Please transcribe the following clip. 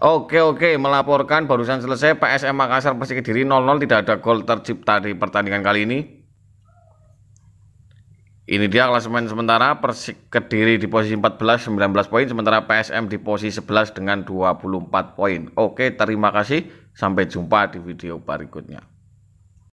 Oke oke melaporkan barusan selesai PSM Makassar Persik Kediri 0-0 tidak ada gol tercipta di pertandingan kali ini. Ini dia klasemen sementara Persik Kediri di posisi 14 19 poin sementara PSM di posisi 11 dengan 24 poin. Oke, terima kasih. Sampai jumpa di video berikutnya.